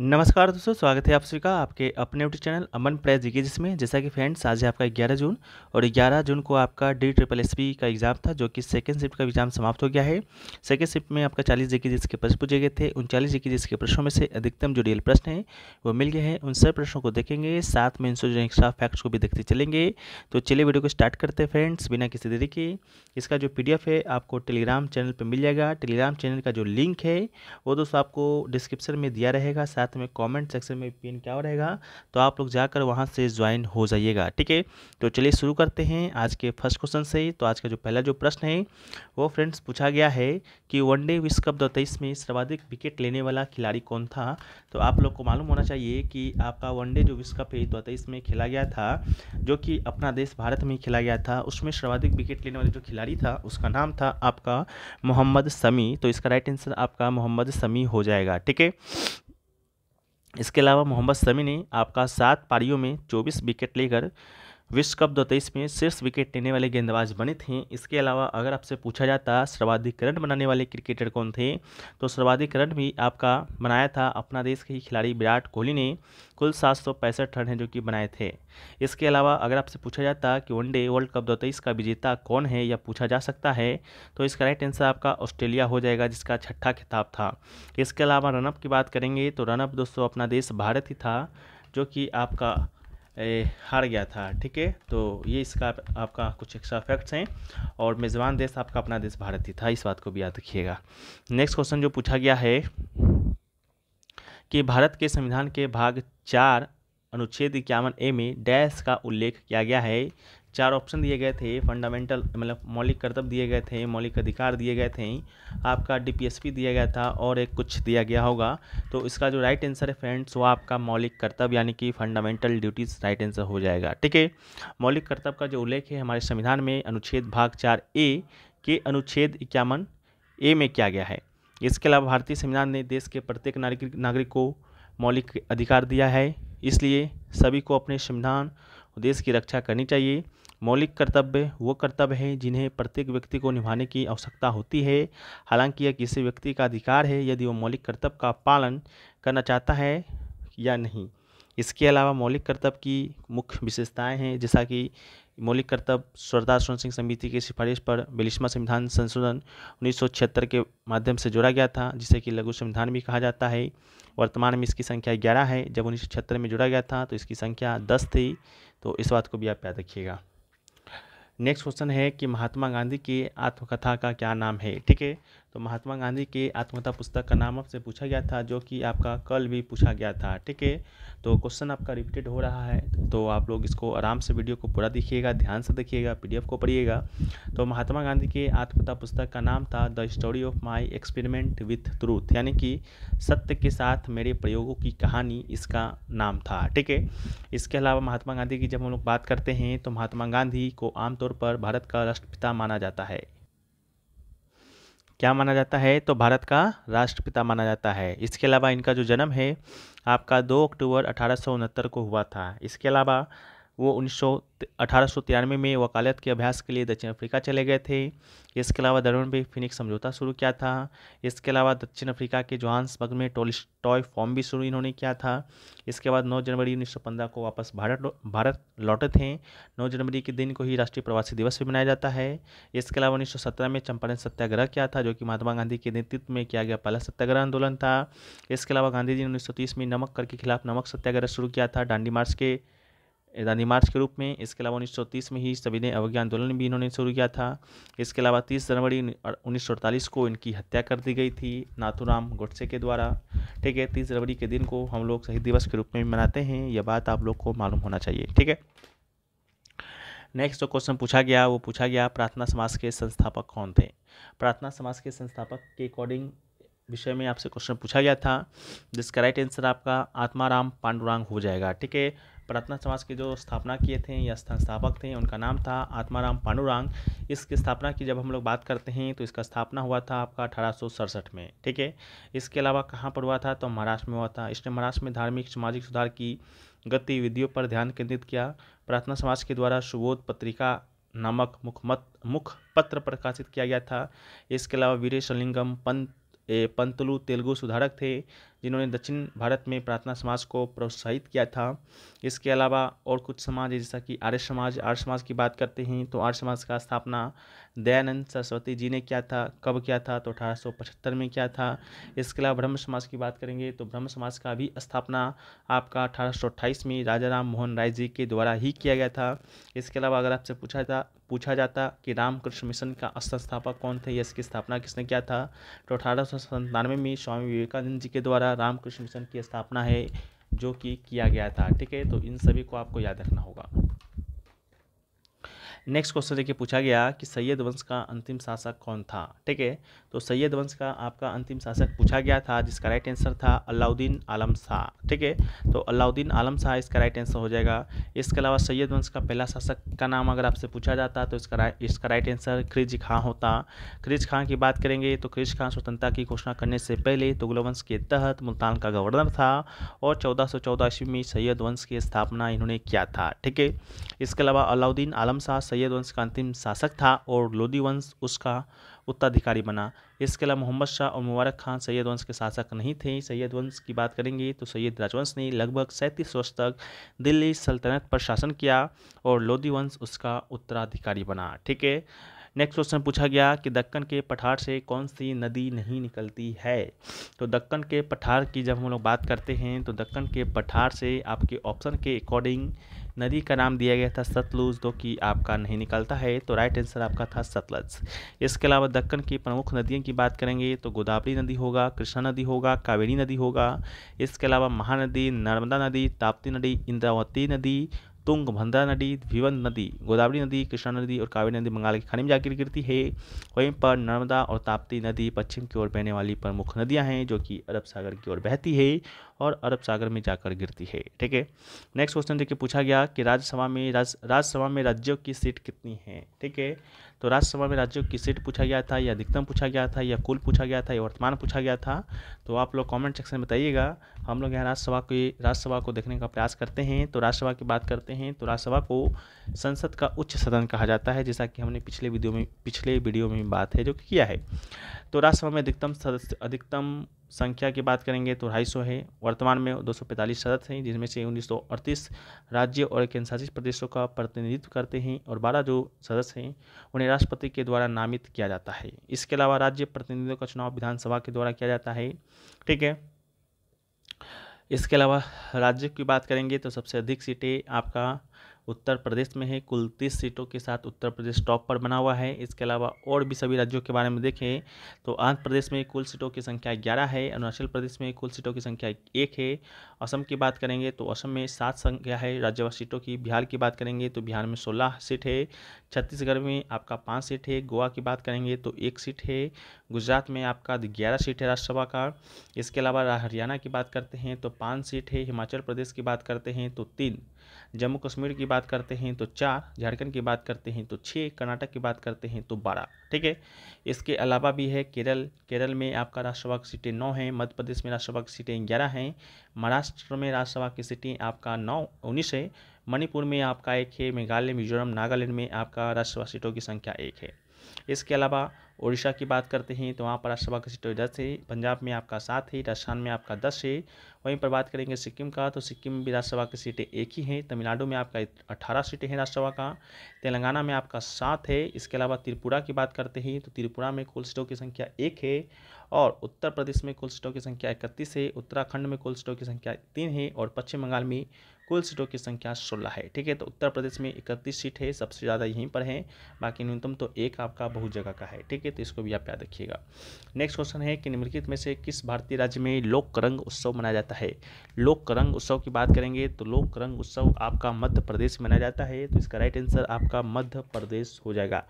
नमस्कार दोस्तों स्वागत है आप सभी का आपके अपने YouTube channel Aman press ji के जिसमें जैसा कि फ्रेंड्स आज है आपका 11 जून और 11 जून को आपका डी ट्रिपल एस का एग्ज़ाम था जो कि सेकंड शिफ्ट का एग्ज़ाम समाप्त हो गया है सेकंड शिफ्ट में आपका 40 जी के जिसके प्रश्न पूछे गए थे उनचालीस जी के जिसके प्रश्नों में से अधिकतम जो रियल प्रश्न है वो मिल गए हैं उन सब प्रश्नों को देखेंगे साथ में इनसे जो एक्स्ट्रा फैक्ट्स को भी देखते चलेंगे तो चलिए वीडियो को स्टार्ट करते हैं फ्रेंड्स बिना किसी देरी के इसका जो पी है आपको टेलीग्राम चैनल पर मिल जाएगा टेलीग्राम चैनल का जो लिंक है वो दोस्तों आपको डिस्क्रिप्शन में दिया रहेगा साथ साथ में कमेंट सेक्शन में पिन क्या रहेगा तो आप लोग जाकर वहाँ से ज्वाइन हो जाइएगा ठीक है तो चलिए शुरू करते हैं आज के फर्स्ट क्वेश्चन से तो आज का जो पहला जो प्रश्न है वो फ्रेंड्स पूछा गया है कि वनडे विश्व कप दो में सर्वाधिक विकेट लेने वाला खिलाड़ी कौन था तो आप लोग को मालूम होना चाहिए कि आपका वनडे जो विश्व कप है दो में खेला गया था जो कि अपना देश भारत में खेला गया था उसमें सर्वाधिक विकेट लेने वाले जो खिलाड़ी था उसका नाम था आपका मोहम्मद समी तो इसका राइट आंसर आपका मोहम्मद समी हो जाएगा ठीक है इसके अलावा मोहम्मद शमी ने आपका सात पारियों में चौबीस विकेट लेकर विश्व कप दो तेईस में शीर्ष विकेट लेने वाले गेंदबाज बने थे इसके अलावा अगर आपसे पूछा जाता सर्वाधिक रन बनाने वाले क्रिकेटर कौन थे तो सर्वाधिक रन भी आपका बनाया था अपना देश के ही खिलाड़ी विराट कोहली ने कुल सात सौ पैंसठ रन हैं जो कि बनाए थे इसके अलावा अगर आपसे पूछा जाता कि वनडे वर्ल्ड कप दो तेईस का विजेता कौन है या पूछा जा सकता है तो इसका राइट आंसर आपका ऑस्ट्रेलिया हो जाएगा जिसका छठा खिताब था इसके अलावा रनअप की बात करेंगे तो रनअप दोस्तों अपना देश भारत ही था जो कि आपका हार गया था ठीक है तो ये इसका आपका कुछ एक्स्ट्रा फैक्ट्स हैं और मेज़बान देश आपका अपना देश भारत ही था इस बात को भी याद रखिएगा नेक्स्ट क्वेश्चन जो पूछा गया है कि भारत के संविधान के भाग चार अनुच्छेद इक्यावन ए में डैश का उल्लेख किया गया है चार ऑप्शन दिए गए थे फंडामेंटल मतलब मौलिक कर्तव्य दिए गए थे मौलिक अधिकार दिए गए थे आपका डीपीएसपी दिया गया था और एक कुछ दिया गया होगा तो इसका जो राइट आंसर है फ्रेंड्स वो आपका मौलिक कर्तव्य यानी कि फंडामेंटल ड्यूटीज़ राइट आंसर हो जाएगा ठीक है मौलिक कर्तव्य का जो उल्लेख है हमारे संविधान में अनुच्छेद भाग चार ए के अनुच्छेद इक्यावन ए में किया गया है इसके अलावा भारतीय संविधान ने देश के प्रत्येक नागरिक नागरिक को मौलिक अधिकार दिया है इसलिए सभी को अपने संविधान देश की रक्षा करनी चाहिए मौलिक कर्तव्य वो कर्तव्य हैं जिन्हें प्रत्येक व्यक्ति को निभाने की आवश्यकता होती है हालांकि यह किसी व्यक्ति का अधिकार है यदि वह मौलिक कर्तव्य का पालन करना चाहता है या नहीं इसके अलावा मौलिक कर्तव्य की मुख्य विशेषताएं हैं जैसा कि मौलिक कर्तव्य सरदार सोन सिंह समिति की सिफारिश पर बिलिश्मा संविधान संशोधन उन्नीस के माध्यम से जोड़ा गया था जिसे कि लघु संविधान भी कहा जाता है वर्तमान में इसकी संख्या ग्यारह है जब उन्नीस में जोड़ा गया था तो इसकी संख्या दस थी तो इस बात को भी आप याद रखिएगा नेक्स्ट क्वेश्चन है कि महात्मा गांधी की आत्मकथा का क्या नाम है ठीक है तो महात्मा गांधी के आत्मता पुस्तक का नाम आपसे पूछा गया था जो कि आपका कल भी पूछा गया था ठीक है तो क्वेश्चन आपका रिपीटेड हो रहा है तो आप लोग इसको आराम से वीडियो को पूरा देखिएगा ध्यान से देखिएगा पीडीएफ को पढ़िएगा तो महात्मा गांधी के आत्मता पुस्तक का नाम था the story of my experiment with truth यानी कि सत्य के साथ मेरे प्रयोगों की कहानी इसका नाम था ठीक है इसके अलावा महात्मा गांधी की जब हम लोग बात करते हैं तो महात्मा गांधी को आमतौर पर भारत का राष्ट्रपिता माना जाता है क्या माना जाता है तो भारत का राष्ट्रपिता माना जाता है इसके अलावा इनका जो जन्म है आपका दो अक्टूबर अठारह को हुआ था इसके अलावा वो उन्नीस सौ में वकालत के अभ्यास के लिए दक्षिण अफ्रीका चले गए थे इसके अलावा दरवन भी फिनिक्स समझौता शुरू किया था इसके अलावा दक्षिण अफ्रीका के बग में टॉय फॉर्म भी शुरू इन्होंने किया था इसके बाद 9 जनवरी 1915 को वापस भारत भारत लौटे थे 9 जनवरी के दिन को ही राष्ट्रीय प्रवासी दिवस भी मनाया जाता है इसके अलावा उन्नीस में चंपारण सत्याग्रह किया था जो कि महात्मा गांधी के नेतृत्व में किया गया पहला सत्याग्रह आंदोलन था इसके अलावा गांधी जी ने उन्नीस में नमक कर के खिलाफ नमक सत्याग्रह शुरू किया था डांडी मार्च के दांडी मार्च के रूप में इसके अलावा 1930 में ही सविनय अवज्ञा आंदोलन भी इन्होंने शुरू किया था इसके अलावा 30 जनवरी उन्नीस को इनकी हत्या कर दी गई थी नाथुराम गोडसे के द्वारा ठीक है 30 जनवरी के दिन को हम लोग शहीद दिवस के रूप में भी मनाते हैं यह बात आप लोग को मालूम होना चाहिए ठीक है नेक्स्ट जो क्वेश्चन पूछा गया वो पूछा गया प्रार्थना समाज के संस्थापक कौन थे प्रार्थना समाज के संस्थापक के अकॉर्डिंग विषय में आपसे क्वेश्चन पूछा गया था जिसका राइट आंसर आपका आत्माराम पांडुरांग हो जाएगा ठीक है प्रार्थना समाज के जो स्थापना किए थे या संस्थापक थे उनका नाम था आत्माराम पानुरांग इसकी स्थापना की जब हम लोग बात करते हैं तो इसका स्थापना हुआ था आपका अठारह में ठीक है इसके अलावा कहाँ पर हुआ था तो महाराष्ट्र में हुआ था इसने महाराष्ट्र में धार्मिक सामाजिक सुधार की गतिविधियों पर ध्यान केंद्रित किया प्रार्थना समाज के द्वारा सुबोध पत्रिका नामक मुखमत मुख पत्र प्रकाशित किया गया था इसके अलावा वीरेशलिंगम पंत ए, पंतलु तेलुगु सुधारक थे जिन्होंने दक्षिण भारत में प्रार्थना समाज को प्रोत्साहित किया था इसके अलावा और कुछ समाज है जैसा कि आर्य समाज आर्य समाज की बात करते हैं तो आर्य समाज का स्थापना दयानंद सरस्वती जी ने किया था कब किया था तो अठारह में किया था इसके अलावा ब्रह्म समाज की बात करेंगे तो ब्रह्म समाज का भी स्थापना आपका अठारह में राजा राम मोहन राय जी के द्वारा ही किया गया था इसके अलावा अगर आपसे पूछा था पूछा जाता कि रामकृष्ण मिशन का संस्थापक कौन थे या इसकी स्थापना किसने किया था तो अठारह में स्वामी विवेकानंद जी के द्वारा द्वारा रामकृष्ण मिशन की स्थापना है जो कि किया गया था ठीक है तो इन सभी को आपको याद रखना होगा नेक्स्ट क्वेश्चन देखिए पूछा गया कि सैयद वंश का अंतिम शासक कौन था ठीक है तो सैयद वंश का आपका अंतिम शासक पूछा गया था जिसका राइट आंसर था अलाउद्दीन आलम शाह ठीक है तो अलाउद्दीन आलम शाह इसका राइट आंसर हो जाएगा इसके अलावा सैयद वंश का पहला शासक का नाम अगर आपसे पूछा जाता तो इसका रा, इसका राइट आंसर खिज खां होता खिज खां की बात करेंगे तो खिज खां स्वतंत्रता की घोषणा करने से पहले तुगलक वंश के तहत मुल्तान का गवर्नर था और चौदह सौ में सैयद वंश की स्थापना इन्होंने किया था ठीक है इसके अलावा अलाउद्दीन आलम शाह सैयद वंश का अंतिम शासक था और लोदी वंश उसका उत्तराधिकारी बना इसके अलावा मोहम्मद शाह और मुबारक खान सैयद वंश के शासक नहीं थे सैयद वंश की बात करेंगे तो सैयद राजवंश ने लगभग सैंतीस वर्ष तक दिल्ली सल्तनत पर शासन किया और लोदी वंश उसका उत्तराधिकारी बना ठीक है नेक्स्ट क्वेश्चन पूछा गया कि दक्कन के पठार से कौन सी नदी नहीं निकलती है तो दक्कन के पठार की जब हम लोग बात करते हैं तो दक्कन के पठार से आपके ऑप्शन के अकॉर्डिंग नदी का नाम दिया गया था सतलुज जो कि आपका नहीं निकलता है तो राइट आंसर आपका था सतलज इसके अलावा दक्कन की प्रमुख नदियों की बात करेंगे तो गोदावरी नदी होगा कृष्णा नदी होगा कावेरी नदी होगा इसके अलावा महानदी नर्मदा नदी ताप्ती नदी इंद्रावती नदी तुंगभद्रा नदी भीवन नदी गोदावरी नदी कृष्णा नदी और कावेरी नदी बंगाल की खाने में जाकर गिरती है वहीं पर नर्मदा और ताप्ती नदी पश्चिम की ओर बहने वाली प्रमुख नदियां हैं जो कि अरब सागर की ओर बहती है और अरब सागर में जाकर गिरती है ठीक है नेक्स्ट क्वेश्चन देखिए पूछा गया कि राज्यसभा में राज्यसभा में राज्यों की सीट कितनी है ठीक है तो राज्यसभा में राज्यों की सीट पूछा गया था या अधिकतम पूछा गया था या कुल पूछा गया था या वर्तमान पूछा गया था तो आप लोग कमेंट सेक्शन में बताइएगा हम लोग यहाँ राज्यसभा की राज्यसभा को देखने का प्रयास करते हैं तो राज्यसभा की बात करते हैं तो राज्यसभा को संसद का उच्च सदन कहा जाता है जैसा कि हमने पिछले वीडियो में पिछले वीडियो में बात है जो किया है तो राज्यसभा में अधिकतम सदस्य अधिकतम संख्या की बात करेंगे तो ढाई सौ है वर्तमान में 245 सदस्य हैं जिसमें से उन्नीस राज्य और केंद्रशासित प्रदेशों का प्रतिनिधित्व करते हैं और 12 जो सदस्य हैं उन्हें राष्ट्रपति के द्वारा नामित किया जाता है इसके अलावा राज्य प्रतिनिधियों का चुनाव विधानसभा के द्वारा किया जाता है ठीक है इसके अलावा राज्य की बात करेंगे तो सबसे अधिक सीटें आपका उत्तर प्रदेश में है कुल तीस सीटों के साथ उत्तर प्रदेश टॉप पर बना हुआ है इसके अलावा और भी सभी राज्यों के बारे में देखें तो आंध्र प्रदेश में कुल सीटों की संख्या ग्यारह है अरुणाचल प्रदेश में कुल सीटों की संख्या एक है असम की बात करेंगे तो असम में सात संख्या है राज्यसभा सीटों की बिहार की बात करेंगे तो बिहार में सोलह सीट है छत्तीसगढ़ में आपका पाँच सीट है गोवा की बात करेंगे तो एक सीट है गुजरात में आपका ग्यारह सीट है राज्यसभा का इसके अलावा हरियाणा की बात करते हैं तो पाँच सीट है हिमाचल प्रदेश की बात करते हैं तो तीन जम्मू कश्मीर की बात करते हैं तो चार झारखंड की बात करते हैं तो छः कर्नाटक की बात करते हैं तो बारह ठीक है इसके अलावा भी है केरल केरल में आपका राज्यसभा की सीटें नौ हैं मध्य प्रदेश में राज्यसभा की सीटें ग्यारह हैं महाराष्ट्र में राज्यसभा की सीटें आपका नौ उन्नीस है मणिपुर में आपका एक है मेघालय मिजोरम नागालैंड में आपका राज्यसभा सीटों की संख्या एक है इसके अलावा उड़ीसा की बात करते हैं तो वहाँ पर राज्यसभा की सीटें तो दस है पंजाब में आपका सात है राजस्थान में आपका दस है वहीं पर बात करेंगे सिक्किम का तो सिक्किम में भी राज्यसभा की सीटें एक ही हैं तमिलनाडु में आपका अठारह सीटें हैं राज्यसभा का तेलंगाना में आपका सात है इसके अलावा त्रिपुरा की बात करते हैं तो त्रिपुरा में कुल सीटों की संख्या एक है और उत्तर प्रदेश में कुल सीटों की संख्या इकतीस है उत्तराखंड में कुल सीटों की संख्या तीन है और पश्चिम बंगाल में कुल सीटों की संख्या सोलह है ठीक है तो उत्तर प्रदेश में इकतीस सीट है सबसे ज़्यादा यहीं पर है बाकी न्यूनतम तो एक आपका बहुत जगह का है ठीक है तो इसको भी आप याद रखिएगा नेक्स्ट क्वेश्चन है कि निम्नलिखित में से किस भारतीय राज्य में लोक रंग उत्सव मनाया जाता है लोक रंग उत्सव की बात करेंगे तो लोक रंग उत्सव आपका मध्य प्रदेश में मनाया जाता है तो इसका राइट आंसर आपका मध्य प्रदेश हो जाएगा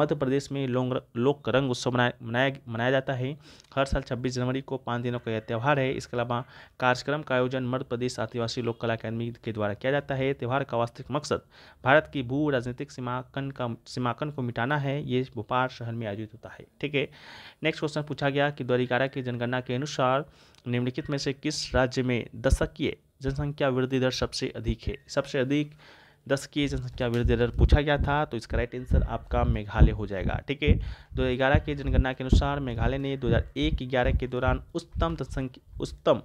मध्य प्रदेश में लोक रंग उत्सव मनाया मनाया जाता है हर साल छब्बीस जनवरी को पाँच दिनों का यह त्यौहार है इसके अलावा कार्यक्रम का आयोजन मध्य प्रदेश आदिवासी लोक कला अकादमी के द्वारा किया जाता है त्यौहार का वास्तविक मकसद भारत की भू राजनीतिक सीमांकन का सीमांकन को मिटाना है ये भोपाल शहर में आयोजित होता है ठीक है नेक्स्ट क्वेश्चन पूछा गया कि द्वारिकारा की जनगणना के अनुसार निम्नलिखित में से किस राज्य में दशकीय जनसंख्या वृद्धि दर सबसे अधिक है सबसे अधिक दस की जनसंख्या वृद्धि दर पूछा गया था तो इसका राइट आंसर आपका मेघालय हो जाएगा ठीक है दो हज़ार ग्यारह के जनगणना के अनुसार मेघालय ने दो हज़ार एक ग्यारह के दौरान उच्चतम जनसंख्या उत्तम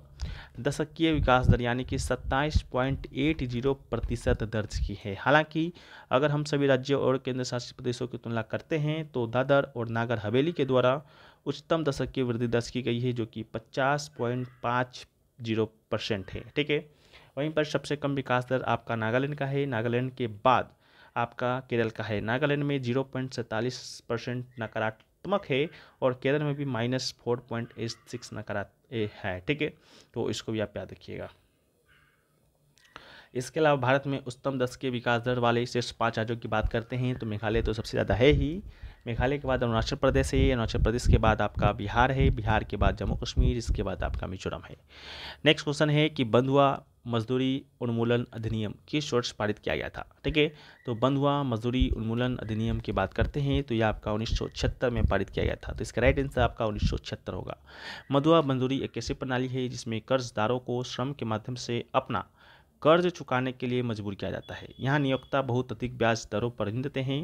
दशकीय विकास दर यानी कि सत्ताईस पॉइंट एट जीरो प्रतिशत दर्ज की है हालांकि अगर हम सभी राज्यों और केंद्र शासित प्रदेशों की तुलना करते हैं तो दादर और नागर हवेली के द्वारा उच्चतम दशक की वृद्धि दर्ज की गई है जो कि पचास पॉइंट पाँच जीरो परसेंट है ठीक है वहीं पर सबसे कम विकास दर आपका नागालैंड का है नागालैंड के बाद आपका केरल का है नागालैंड में जीरो पॉइंट सैंतालीस परसेंट नकारात्मक है और केरल में भी minus four point eight six नकारात्मक है ठीक है तो इसको भी आप याद रखिएगा इसके अलावा भारत में उच्चतम दस के विकास दर वाले शीर्ष पाँच राज्यों की बात करते हैं तो मेघालय तो सबसे ज़्यादा है ही मेघालय के बाद अरुणाचल प्रदेश है अरुणाचल प्रदेश के बाद आपका बिहार है बिहार के बाद जम्मू कश्मीर इसके बाद आपका मिजोरम है नेक्स्ट क्वेश्चन है कि बंद हुआ मजदूरी उन्मूलन अधिनियम किस वर्ष पारित किया गया था ठीक है तो बंद हुआ मजदूरी उन्मूलन अधिनियम की बात करते हैं तो यह आपका उन्नीस में पारित किया गया था तो इसका राइट आंसर आपका उन्नीस होगा मधुआ मजदूरी एक ऐसी प्रणाली है जिसमें कर्जदारों को श्रम के माध्यम से अपना कर्ज चुकाने के लिए मजबूर किया जाता है यहाँ नियोक्ता बहुत अधिक ब्याज दरों पर ऋण देते हैं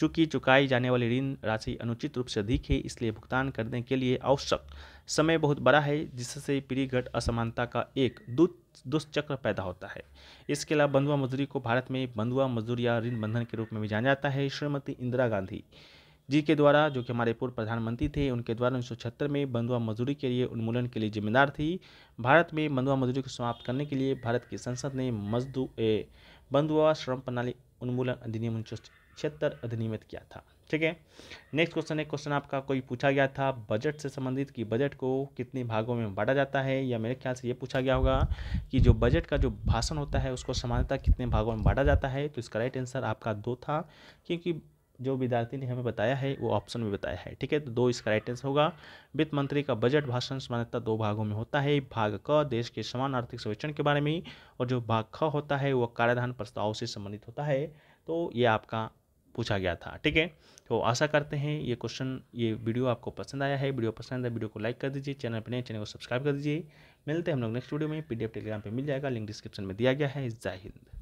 चूँकि चुकाई जाने वाली ऋण राशि अनुचित रूप से अधिक है इसलिए भुगतान करने के लिए आवश्यक समय बहुत बड़ा है जिससे पीढ़ीगत असमानता का एक दुष्चक्र पैदा होता है इसके अलावा बंधुआ मजदूरी को भारत में बंधुआ मजदूर या ऋण बंधन के रूप में भी जाना जाता है श्रीमती इंदिरा गांधी जी के द्वारा जो कि हमारे पूर्व प्रधानमंत्री थे उनके द्वारा उन्नीस में बंधुआ मजदूरी के लिए उन्मूलन के लिए जिम्मेदार थी भारत में बंधुआ मजदूरी को समाप्त करने के लिए भारत की संसद ने मजदू बंधुआ श्रम प्रणाली उन्मूलन अधिनियम उन्नीस छिहत्तर अधिनियमित किया था ठीक है नेक्स्ट क्वेश्चन एक क्वेश्चन आपका कोई पूछा गया था बजट से संबंधित कि बजट को कितने भागों में बांटा जाता है या मेरे ख्याल से ये पूछा गया होगा कि जो बजट का जो भाषण होता है उसको समानता कितने भागों में बांटा जाता है तो इसका राइट आंसर आपका दो था क्योंकि जो विद्यार्थी ने हमें बताया है वो ऑप्शन में बताया है ठीक है तो दो इसका राइट आंसर होगा वित्त मंत्री का बजट भाषण समान्यता दो भागों में होता है भाग क देश के समान आर्थिक सर्वेक्षण के बारे में और जो भाग ख होता है वह कार्यधान प्रस्ताव से संबंधित होता है तो ये आपका पूछा गया था ठीक है तो आशा करते हैं ये क्वेश्चन ये वीडियो आपको पसंद आया है वीडियो पसंद आया वीडियो को लाइक कर दीजिए चैनल पर नए चैनल को सब्सक्राइब कर दीजिए मिलते हैं हम लोग नेक्स्ट वीडियो में पीडीएफ टेलीग्राम पर मिल जाएगा लिंक डिस्क्रिप्शन में दिया गया है जय हिंद